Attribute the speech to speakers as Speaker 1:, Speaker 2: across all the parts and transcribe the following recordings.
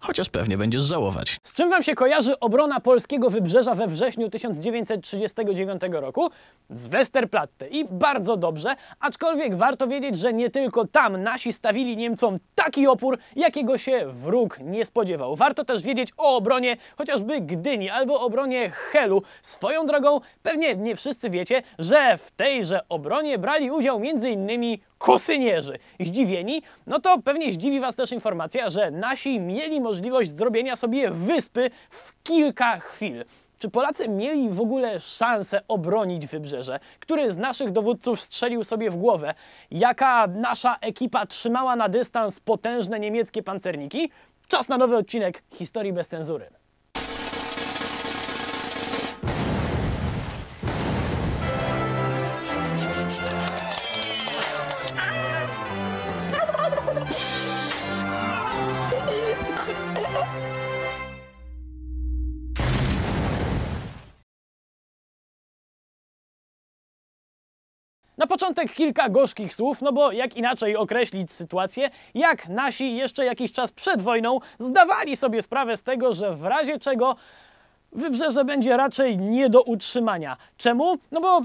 Speaker 1: chociaż pewnie będziesz żałować. Z czym wam się kojarzy obrona polskiego wybrzeża we wrześniu 1939 roku? Z Westerplatte i bardzo dobrze, aczkolwiek warto wiedzieć, że nie tylko tam nasi stawili Niemcom taki opór, jakiego się wróg nie spodziewał. Warto też wiedzieć o obronie chociażby Gdyni albo obronie Helu. Swoją drogą, pewnie nie wszyscy wiecie, że w tejże obronie brali udział m.in kosynierzy. Zdziwieni? No to pewnie zdziwi Was też informacja, że nasi mieli możliwość zrobienia sobie wyspy w kilka chwil. Czy Polacy mieli w ogóle szansę obronić wybrzeże? Który z naszych dowódców strzelił sobie w głowę? Jaka nasza ekipa trzymała na dystans potężne niemieckie pancerniki? Czas na nowy odcinek Historii bez cenzury. Na początek kilka gorzkich słów, no bo jak inaczej określić sytuację, jak nasi jeszcze jakiś czas przed wojną zdawali sobie sprawę z tego, że w razie czego wybrzeże będzie raczej nie do utrzymania. Czemu? No bo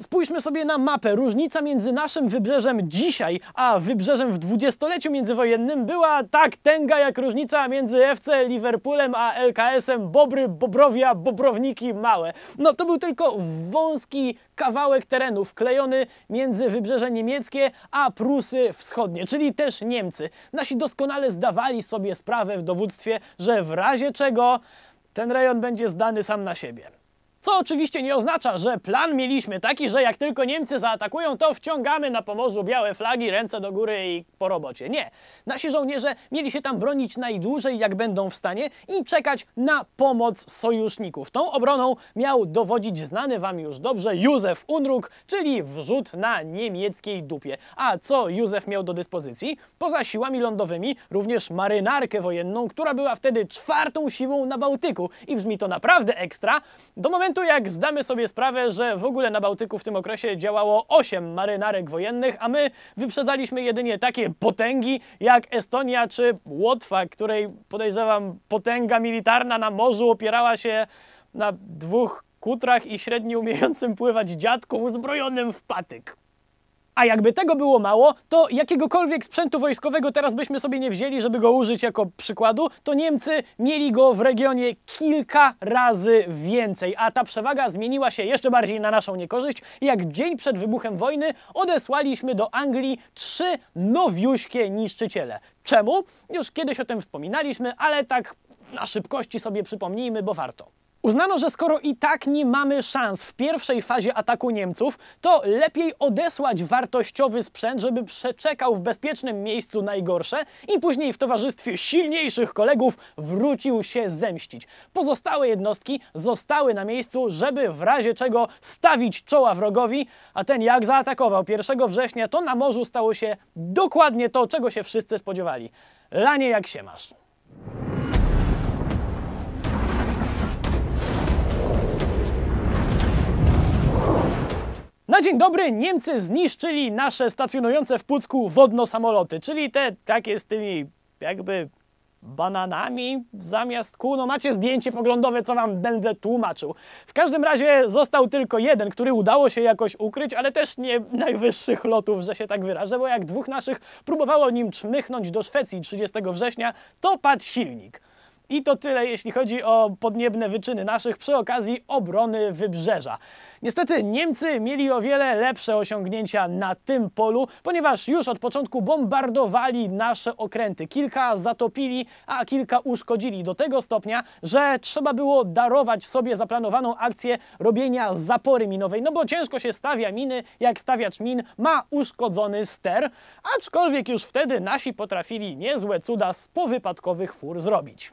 Speaker 1: Spójrzmy sobie na mapę. Różnica między naszym wybrzeżem dzisiaj, a wybrzeżem w dwudziestoleciu międzywojennym była tak tęga jak różnica między FC Liverpoolem a LKS-em Bobry, Bobrowia, Bobrowniki Małe. No to był tylko wąski kawałek terenu wklejony między wybrzeże niemieckie a Prusy Wschodnie, czyli też Niemcy. Nasi doskonale zdawali sobie sprawę w dowództwie, że w razie czego ten rejon będzie zdany sam na siebie. Co oczywiście nie oznacza, że plan mieliśmy taki, że jak tylko Niemcy zaatakują, to wciągamy na Pomorzu białe flagi, ręce do góry i po robocie. Nie. Nasi żołnierze mieli się tam bronić najdłużej, jak będą w stanie i czekać na pomoc sojuszników. Tą obroną miał dowodzić znany wam już dobrze Józef Unruk, czyli wrzut na niemieckiej dupie. A co Józef miał do dyspozycji? Poza siłami lądowymi również marynarkę wojenną, która była wtedy czwartą siłą na Bałtyku. I brzmi to naprawdę ekstra. Do momentu momentu, jak zdamy sobie sprawę, że w ogóle na Bałtyku w tym okresie działało 8 marynarek wojennych, a my wyprzedzaliśmy jedynie takie potęgi jak Estonia czy Łotwa, której podejrzewam potęga militarna na morzu opierała się na dwóch kutrach i średnio umiejącym pływać dziadku uzbrojonym w patyk. A jakby tego było mało, to jakiegokolwiek sprzętu wojskowego teraz byśmy sobie nie wzięli, żeby go użyć jako przykładu, to Niemcy mieli go w regionie kilka razy więcej, a ta przewaga zmieniła się jeszcze bardziej na naszą niekorzyść, jak dzień przed wybuchem wojny odesłaliśmy do Anglii trzy nowiuśkie niszczyciele. Czemu? Już kiedyś o tym wspominaliśmy, ale tak na szybkości sobie przypomnijmy, bo warto. Uznano, że skoro i tak nie mamy szans w pierwszej fazie ataku Niemców, to lepiej odesłać wartościowy sprzęt, żeby przeczekał w bezpiecznym miejscu najgorsze i później w towarzystwie silniejszych kolegów wrócił się zemścić. Pozostałe jednostki zostały na miejscu, żeby w razie czego stawić czoła wrogowi, a ten jak zaatakował 1 września, to na morzu stało się dokładnie to, czego się wszyscy spodziewali. Lanie jak się masz. dzień dobry Niemcy zniszczyli nasze stacjonujące w Pucku wodno samoloty, czyli te takie z tymi jakby bananami zamiast kół. No macie zdjęcie poglądowe, co wam będę tłumaczył. W każdym razie został tylko jeden, który udało się jakoś ukryć, ale też nie najwyższych lotów, że się tak wyrażę, bo jak dwóch naszych próbowało nim czmychnąć do Szwecji 30 września, to padł silnik. I to tyle, jeśli chodzi o podniebne wyczyny naszych przy okazji obrony wybrzeża. Niestety Niemcy mieli o wiele lepsze osiągnięcia na tym polu, ponieważ już od początku bombardowali nasze okręty. Kilka zatopili, a kilka uszkodzili do tego stopnia, że trzeba było darować sobie zaplanowaną akcję robienia zapory minowej, no bo ciężko się stawia miny, jak stawiacz min ma uszkodzony ster, aczkolwiek już wtedy nasi potrafili niezłe cuda z powypadkowych fur zrobić.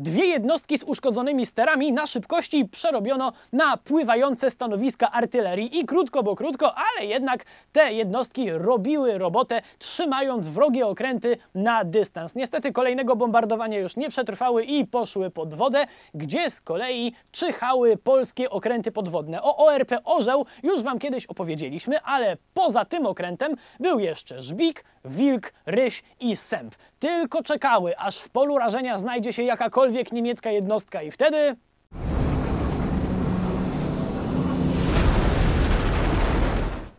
Speaker 1: Dwie jednostki z uszkodzonymi sterami na szybkości przerobiono na pływające stanowiska artylerii i krótko, bo krótko, ale jednak te jednostki robiły robotę, trzymając wrogie okręty na dystans. Niestety kolejnego bombardowania już nie przetrwały i poszły pod wodę, gdzie z kolei czyhały polskie okręty podwodne. O ORP Orzeł już Wam kiedyś opowiedzieliśmy, ale poza tym okrętem był jeszcze Żbik, Wilk, Ryś i Sęp. Tylko czekały, aż w polu rażenia znajdzie się jakakolwiek jakakolwiek niemiecka jednostka i wtedy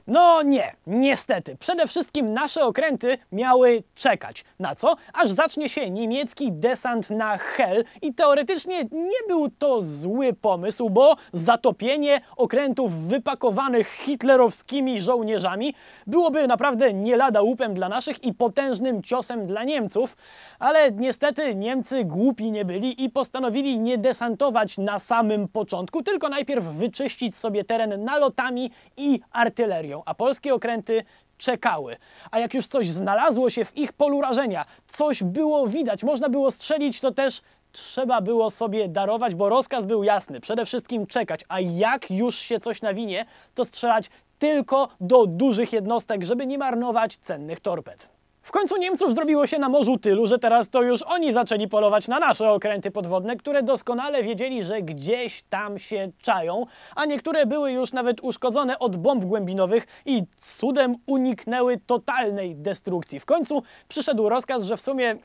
Speaker 1: No nie, niestety. Przede wszystkim nasze okręty miały czekać. Na co? Aż zacznie się niemiecki desant na Hel i teoretycznie nie był to zły pomysł, bo zatopienie okrętów wypakowanych hitlerowskimi żołnierzami byłoby naprawdę nie lada łupem dla naszych i potężnym ciosem dla Niemców, ale niestety Niemcy głupi nie byli i postanowili nie desantować na samym początku, tylko najpierw wyczyścić sobie teren nalotami i artylerią a polskie okręty czekały. A jak już coś znalazło się w ich polu rażenia, coś było widać, można było strzelić, to też trzeba było sobie darować, bo rozkaz był jasny. Przede wszystkim czekać, a jak już się coś nawinie, to strzelać tylko do dużych jednostek, żeby nie marnować cennych torped. W końcu Niemców zrobiło się na morzu tylu, że teraz to już oni zaczęli polować na nasze okręty podwodne, które doskonale wiedzieli, że gdzieś tam się czają, a niektóre były już nawet uszkodzone od bomb głębinowych i cudem uniknęły totalnej destrukcji. W końcu przyszedł rozkaz, że w sumie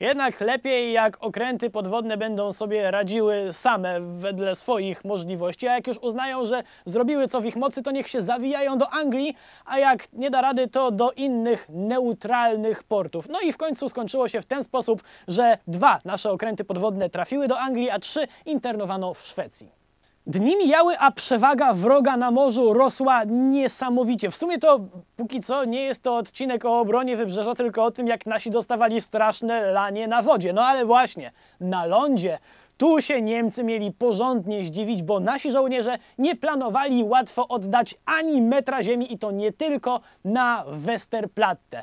Speaker 1: jednak lepiej jak okręty podwodne będą sobie radziły same wedle swoich możliwości, a jak już uznają, że zrobiły co w ich mocy, to niech się zawijają do Anglii, a jak nie da rady, to do innych neutralnych portów. No i w końcu skończyło się w ten sposób, że dwa nasze okręty podwodne trafiły do Anglii, a trzy internowano w Szwecji. Dni mijały, a przewaga wroga na morzu rosła niesamowicie. W sumie to póki co nie jest to odcinek o obronie wybrzeża, tylko o tym, jak nasi dostawali straszne lanie na wodzie. No ale właśnie, na lądzie tu się Niemcy mieli porządnie zdziwić, bo nasi żołnierze nie planowali łatwo oddać ani metra ziemi i to nie tylko na Westerplatte.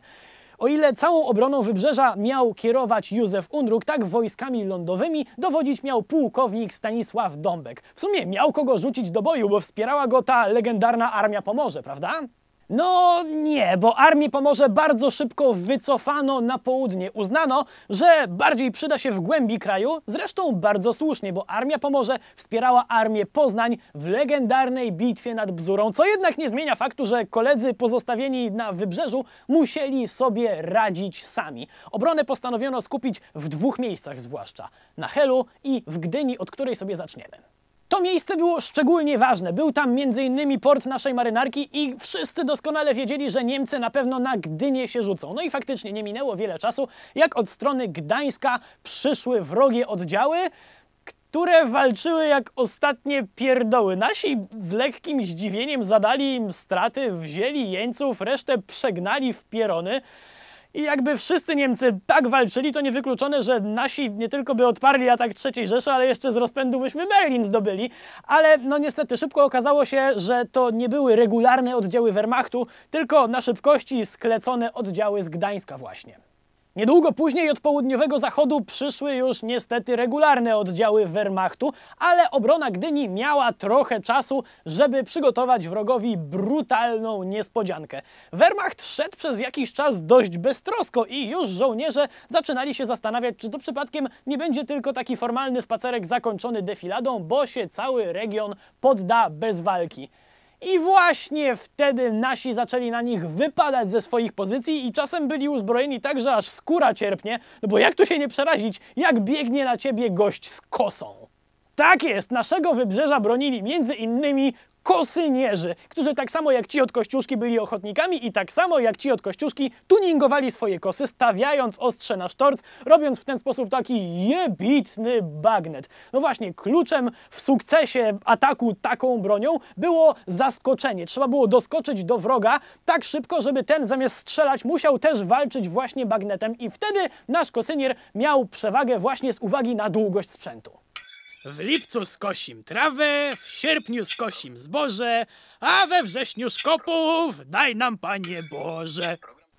Speaker 1: O ile całą obroną wybrzeża miał kierować Józef Unruk, tak wojskami lądowymi dowodzić miał pułkownik Stanisław Dąbek. W sumie miał kogo rzucić do boju, bo wspierała go ta legendarna Armia Pomorze, prawda? No nie, bo armii Pomorze bardzo szybko wycofano na południe. Uznano, że bardziej przyda się w głębi kraju, zresztą bardzo słusznie, bo Armia Pomorze wspierała Armię Poznań w legendarnej bitwie nad Bzurą, co jednak nie zmienia faktu, że koledzy pozostawieni na wybrzeżu musieli sobie radzić sami. Obronę postanowiono skupić w dwóch miejscach zwłaszcza, na Helu i w Gdyni, od której sobie zaczniemy. To miejsce było szczególnie ważne. Był tam m.in. port naszej marynarki i wszyscy doskonale wiedzieli, że Niemcy na pewno na Gdynię się rzucą. No i faktycznie nie minęło wiele czasu, jak od strony Gdańska przyszły wrogie oddziały, które walczyły jak ostatnie pierdoły. Nasi z lekkim zdziwieniem zadali im straty, wzięli jeńców, resztę przegnali w pierony. I jakby wszyscy Niemcy tak walczyli, to niewykluczone, że nasi nie tylko by odparli atak III Rzeszy, ale jeszcze z rozpędu byśmy Berlin zdobyli. Ale no niestety szybko okazało się, że to nie były regularne oddziały Wehrmachtu, tylko na szybkości sklecone oddziały z Gdańska właśnie. Niedługo później od południowego zachodu przyszły już niestety regularne oddziały Wehrmachtu, ale obrona Gdyni miała trochę czasu, żeby przygotować wrogowi brutalną niespodziankę. Wehrmacht szedł przez jakiś czas dość beztrosko i już żołnierze zaczynali się zastanawiać, czy to przypadkiem nie będzie tylko taki formalny spacerek zakończony defiladą, bo się cały region podda bez walki. I właśnie wtedy nasi zaczęli na nich wypadać ze swoich pozycji i czasem byli uzbrojeni tak, że aż skóra cierpnie, no bo jak tu się nie przerazić, jak biegnie na ciebie gość z kosą. Tak jest, naszego wybrzeża bronili między innymi kosynierzy, którzy tak samo jak ci od Kościuszki byli ochotnikami i tak samo jak ci od Kościuszki tuningowali swoje kosy, stawiając ostrze na sztorc, robiąc w ten sposób taki jebitny bagnet. No właśnie, kluczem w sukcesie ataku taką bronią było zaskoczenie. Trzeba było doskoczyć do wroga tak szybko, żeby ten zamiast strzelać musiał też walczyć właśnie bagnetem i wtedy nasz kosynier miał przewagę właśnie z uwagi na długość sprzętu. W lipcu skosim trawę, w sierpniu skosim zboże, a we wrześniu szkopów daj nam, Panie Boże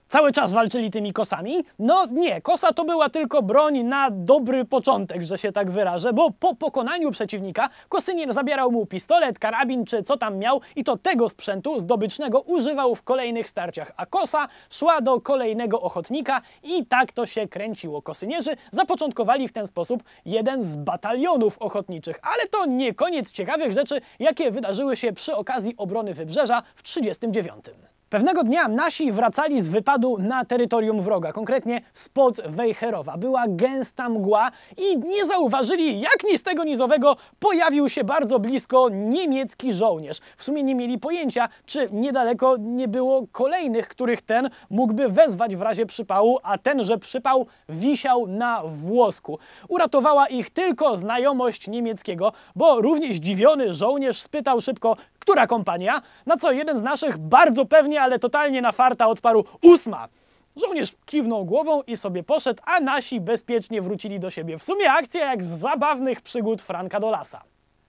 Speaker 1: cały czas walczyli tymi kosami? No nie, kosa to była tylko broń na dobry początek, że się tak wyrażę, bo po pokonaniu przeciwnika Kosynier zabierał mu pistolet, karabin czy co tam miał i to tego sprzętu zdobycznego używał w kolejnych starciach, a kosa szła do kolejnego ochotnika i tak to się kręciło. Kosynierzy zapoczątkowali w ten sposób jeden z batalionów ochotniczych, ale to nie koniec ciekawych rzeczy, jakie wydarzyły się przy okazji obrony Wybrzeża w 1939. Pewnego dnia nasi wracali z wypadu na terytorium wroga, konkretnie spod Wejherowa. Była gęsta mgła i nie zauważyli, jak ni z tego nizowego pojawił się bardzo blisko niemiecki żołnierz. W sumie nie mieli pojęcia, czy niedaleko nie było kolejnych, których ten mógłby wezwać w razie przypału, a tenże przypał wisiał na włosku. Uratowała ich tylko znajomość niemieckiego, bo równie zdziwiony żołnierz spytał szybko, która kompania, na no co jeden z naszych bardzo pewnie, ale totalnie na farta odparł ósma. Żołnierz kiwnął głową i sobie poszedł, a nasi bezpiecznie wrócili do siebie. W sumie akcja jak z zabawnych przygód Franka Dolasa.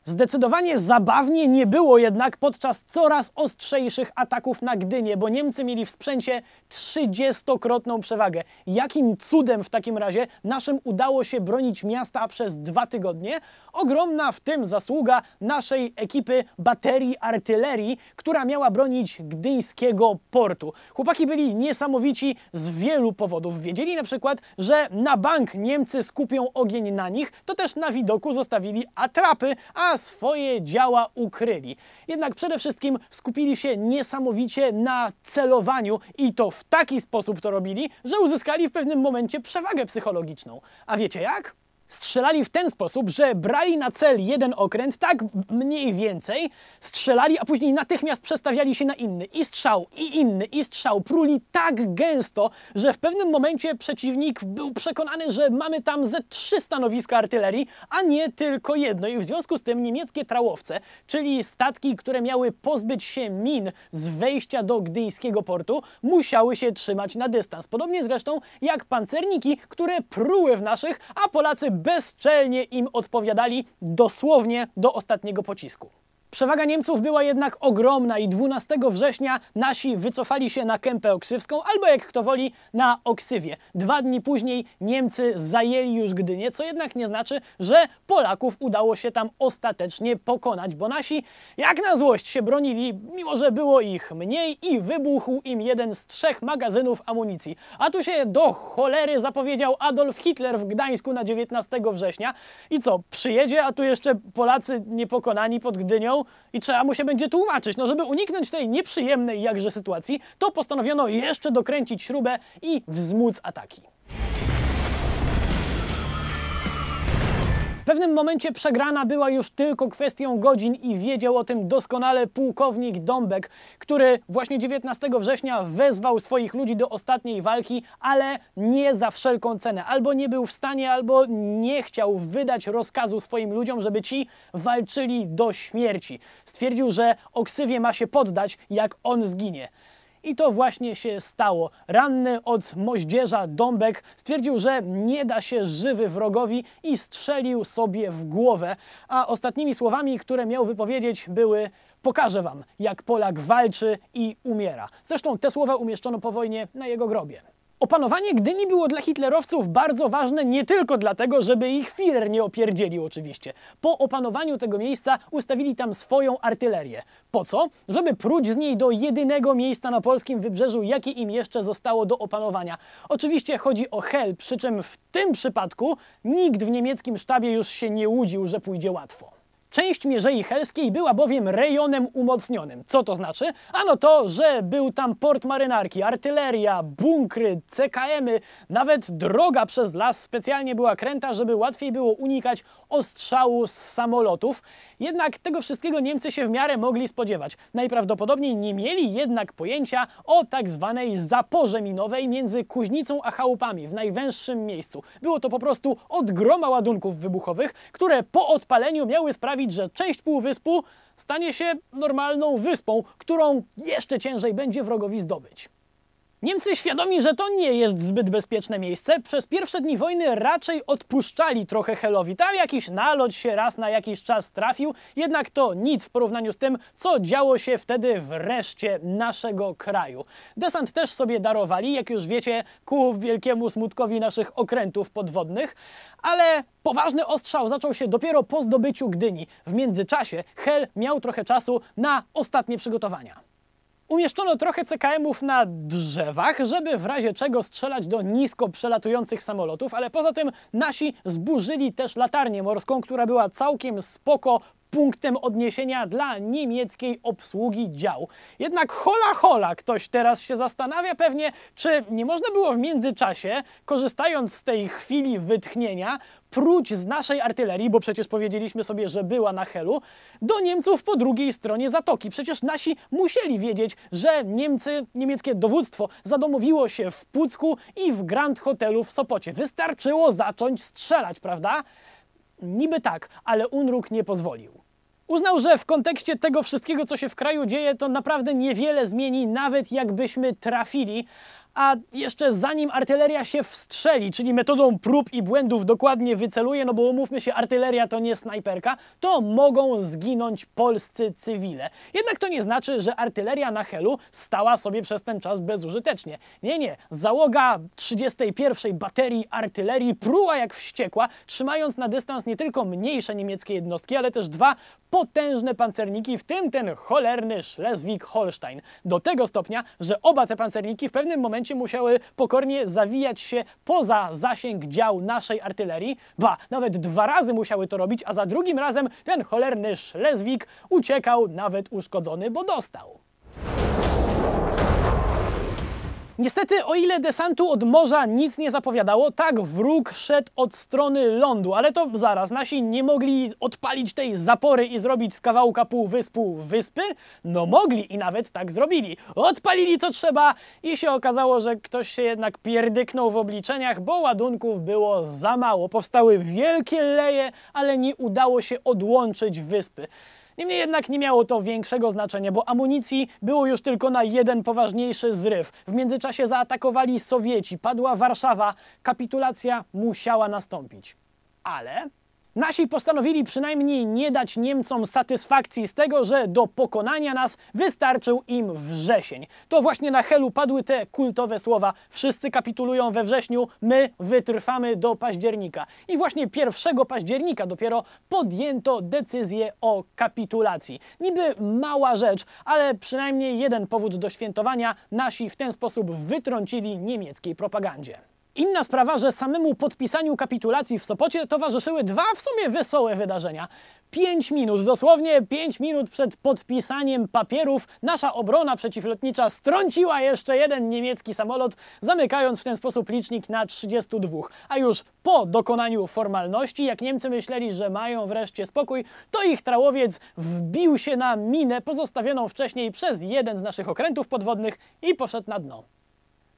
Speaker 1: Zdecydowanie zabawnie nie było jednak podczas coraz ostrzejszych ataków na Gdynię, bo Niemcy mieli w sprzęcie 30-krotną przewagę. Jakim cudem w takim razie naszym udało się bronić miasta przez dwa tygodnie? Ogromna w tym zasługa naszej ekipy baterii artylerii, która miała bronić gdyńskiego portu. Chłopaki byli niesamowici z wielu powodów. Wiedzieli na przykład, że na bank Niemcy skupią ogień na nich, to też na widoku zostawili atrapy, a swoje działa ukryli. Jednak przede wszystkim skupili się niesamowicie na celowaniu i to w taki sposób to robili, że uzyskali w pewnym momencie przewagę psychologiczną. A wiecie jak? strzelali w ten sposób, że brali na cel jeden okręt, tak mniej więcej, strzelali, a później natychmiast przestawiali się na inny. I strzał, i inny, i strzał. Pruli tak gęsto, że w pewnym momencie przeciwnik był przekonany, że mamy tam ze trzy stanowiska artylerii, a nie tylko jedno. I w związku z tym niemieckie trałowce, czyli statki, które miały pozbyć się min z wejścia do gdyńskiego portu, musiały się trzymać na dystans. Podobnie zresztą jak pancerniki, które pruły w naszych, a Polacy bezczelnie im odpowiadali dosłownie do ostatniego pocisku. Przewaga Niemców była jednak ogromna i 12 września nasi wycofali się na Kępę Oksywską, albo jak kto woli, na Oksywie. Dwa dni później Niemcy zajęli już Gdynię, co jednak nie znaczy, że Polaków udało się tam ostatecznie pokonać, bo nasi jak na złość się bronili, mimo że było ich mniej i wybuchł im jeden z trzech magazynów amunicji. A tu się do cholery zapowiedział Adolf Hitler w Gdańsku na 19 września. I co, przyjedzie, a tu jeszcze Polacy niepokonani pod Gdynią? i trzeba mu się będzie tłumaczyć. No, żeby uniknąć tej nieprzyjemnej jakże sytuacji, to postanowiono jeszcze dokręcić śrubę i wzmóc ataki. pewnym momencie przegrana była już tylko kwestią godzin i wiedział o tym doskonale pułkownik Dąbek, który właśnie 19 września wezwał swoich ludzi do ostatniej walki, ale nie za wszelką cenę. Albo nie był w stanie, albo nie chciał wydać rozkazu swoim ludziom, żeby ci walczyli do śmierci. Stwierdził, że Oksywie ma się poddać, jak on zginie. I to właśnie się stało. Ranny od moździerza Dąbek stwierdził, że nie da się żywy wrogowi i strzelił sobie w głowę. A ostatnimi słowami, które miał wypowiedzieć, były pokażę wam, jak Polak walczy i umiera. Zresztą te słowa umieszczono po wojnie na jego grobie. Opanowanie Gdyni było dla hitlerowców bardzo ważne nie tylko dlatego, żeby ich Führer nie opierdzielił oczywiście. Po opanowaniu tego miejsca ustawili tam swoją artylerię. Po co? Żeby próć z niej do jedynego miejsca na polskim wybrzeżu, jakie im jeszcze zostało do opanowania. Oczywiście chodzi o Hel, przy czym w tym przypadku nikt w niemieckim sztabie już się nie łudził, że pójdzie łatwo. Część Mierzei Helskiej była bowiem rejonem umocnionym. Co to znaczy? Ano to, że był tam port marynarki, artyleria, bunkry, CKM-y, nawet droga przez las specjalnie była kręta, żeby łatwiej było unikać ostrzału z samolotów. Jednak tego wszystkiego Niemcy się w miarę mogli spodziewać. Najprawdopodobniej nie mieli jednak pojęcia o tak zwanej zaporze minowej między Kuźnicą a chałupami w najwęższym miejscu. Było to po prostu odgroma ładunków wybuchowych, które po odpaleniu miały sprawić, sprawić, że część półwyspu stanie się normalną wyspą, którą jeszcze ciężej będzie wrogowi zdobyć. Niemcy świadomi, że to nie jest zbyt bezpieczne miejsce, przez pierwsze dni wojny raczej odpuszczali trochę Helowi. Tam jakiś nalot się raz na jakiś czas trafił, jednak to nic w porównaniu z tym, co działo się wtedy w reszcie naszego kraju. Desant też sobie darowali, jak już wiecie, ku wielkiemu smutkowi naszych okrętów podwodnych, ale poważny ostrzał zaczął się dopiero po zdobyciu Gdyni. W międzyczasie Hel miał trochę czasu na ostatnie przygotowania. Umieszczono trochę CKM-ów na drzewach, żeby w razie czego strzelać do nisko przelatujących samolotów, ale poza tym nasi zburzyli też latarnię morską, która była całkiem spoko punktem odniesienia dla niemieckiej obsługi dział. Jednak hola hola, ktoś teraz się zastanawia pewnie, czy nie można było w międzyczasie, korzystając z tej chwili wytchnienia, próć z naszej artylerii, bo przecież powiedzieliśmy sobie, że była na Helu, do Niemców po drugiej stronie zatoki. Przecież nasi musieli wiedzieć, że Niemcy, niemieckie dowództwo zadomowiło się w Pucku i w Grand Hotelu w Sopocie. Wystarczyło zacząć strzelać, prawda? Niby tak, ale Unruk nie pozwolił. Uznał, że w kontekście tego wszystkiego, co się w kraju dzieje, to naprawdę niewiele zmieni, nawet jakbyśmy trafili a jeszcze zanim artyleria się wstrzeli, czyli metodą prób i błędów dokładnie wyceluje, no bo umówmy się, artyleria to nie snajperka, to mogą zginąć polscy cywile. Jednak to nie znaczy, że artyleria na Helu stała sobie przez ten czas bezużytecznie. Nie, nie. Załoga 31. Baterii Artylerii pruła jak wściekła, trzymając na dystans nie tylko mniejsze niemieckie jednostki, ale też dwa potężne pancerniki, w tym ten cholerny Schleswig-Holstein. Do tego stopnia, że oba te pancerniki w pewnym momencie musiały pokornie zawijać się poza zasięg dział naszej artylerii. Ba, nawet dwa razy musiały to robić, a za drugim razem ten cholerny Szlezwik uciekał nawet uszkodzony, bo dostał. Niestety, o ile desantu od morza nic nie zapowiadało, tak wróg szedł od strony lądu, ale to zaraz, nasi nie mogli odpalić tej zapory i zrobić z kawałka półwyspu wyspy? No mogli i nawet tak zrobili. Odpalili co trzeba i się okazało, że ktoś się jednak pierdyknął w obliczeniach, bo ładunków było za mało. Powstały wielkie leje, ale nie udało się odłączyć wyspy. Niemniej jednak nie miało to większego znaczenia, bo amunicji było już tylko na jeden poważniejszy zryw. W międzyczasie zaatakowali Sowieci, padła Warszawa, kapitulacja musiała nastąpić. Ale Nasi postanowili przynajmniej nie dać Niemcom satysfakcji z tego, że do pokonania nas wystarczył im wrzesień. To właśnie na Helu padły te kultowe słowa: Wszyscy kapitulują we wrześniu, my wytrwamy do października. I właśnie 1 października dopiero podjęto decyzję o kapitulacji. Niby mała rzecz, ale przynajmniej jeden powód do świętowania nasi w ten sposób wytrącili niemieckiej propagandzie. Inna sprawa, że samemu podpisaniu kapitulacji w Sopocie towarzyszyły dwa w sumie wesołe wydarzenia. Pięć minut, dosłownie pięć minut przed podpisaniem papierów, nasza obrona przeciwlotnicza strąciła jeszcze jeden niemiecki samolot, zamykając w ten sposób licznik na 32. A już po dokonaniu formalności, jak Niemcy myśleli, że mają wreszcie spokój, to ich trałowiec wbił się na minę pozostawioną wcześniej przez jeden z naszych okrętów podwodnych i poszedł na dno.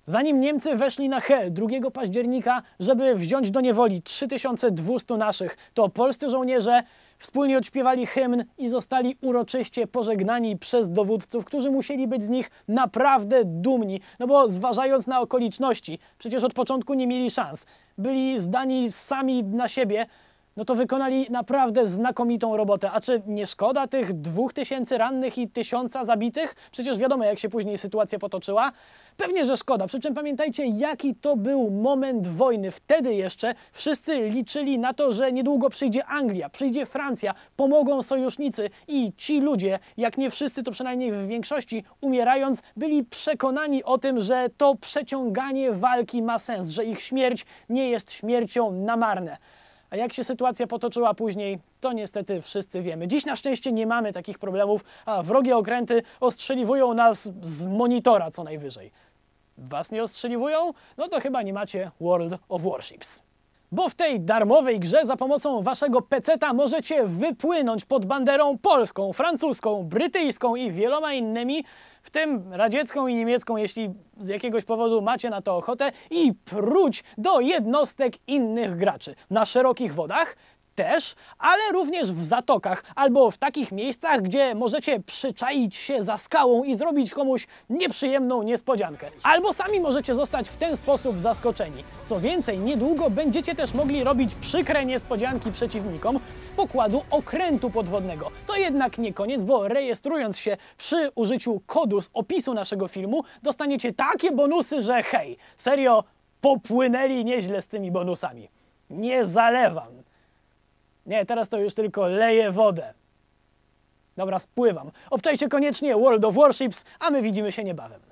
Speaker 1: Zanim Niemcy weszli na Hel 2 października, żeby wziąć do niewoli 3200 naszych, to polscy żołnierze wspólnie odśpiewali hymn i zostali uroczyście pożegnani przez dowódców, którzy musieli być z nich naprawdę dumni, no bo zważając na okoliczności, przecież od początku nie mieli szans. Byli zdani sami na siebie, no to wykonali naprawdę znakomitą robotę. A czy nie szkoda tych dwóch tysięcy rannych i tysiąca zabitych? Przecież wiadomo, jak się później sytuacja potoczyła. Pewnie, że szkoda. Przy czym pamiętajcie, jaki to był moment wojny. Wtedy jeszcze wszyscy liczyli na to, że niedługo przyjdzie Anglia, przyjdzie Francja, pomogą sojusznicy i ci ludzie, jak nie wszyscy, to przynajmniej w większości, umierając, byli przekonani o tym, że to przeciąganie walki ma sens, że ich śmierć nie jest śmiercią na marne. A jak się sytuacja potoczyła później, to niestety wszyscy wiemy. Dziś na szczęście nie mamy takich problemów, a wrogie okręty ostrzeliwują nas z monitora co najwyżej. Was nie ostrzeliwują? No to chyba nie macie World of Warships. Bo w tej darmowej grze za pomocą waszego peceta możecie wypłynąć pod banderą polską, francuską, brytyjską i wieloma innymi, w tym radziecką i niemiecką, jeśli z jakiegoś powodu macie na to ochotę, i pruć do jednostek innych graczy na szerokich wodach, też, ale również w zatokach albo w takich miejscach, gdzie możecie przyczaić się za skałą i zrobić komuś nieprzyjemną niespodziankę. Albo sami możecie zostać w ten sposób zaskoczeni. Co więcej, niedługo będziecie też mogli robić przykre niespodzianki przeciwnikom z pokładu okrętu podwodnego. To jednak nie koniec, bo rejestrując się przy użyciu kodu z opisu naszego filmu, dostaniecie takie bonusy, że hej, serio, popłynęli nieźle z tymi bonusami. Nie zalewam. Nie, teraz to już tylko leje wodę. Dobra, spływam. Obczajcie koniecznie World of Warships, a my widzimy się niebawem.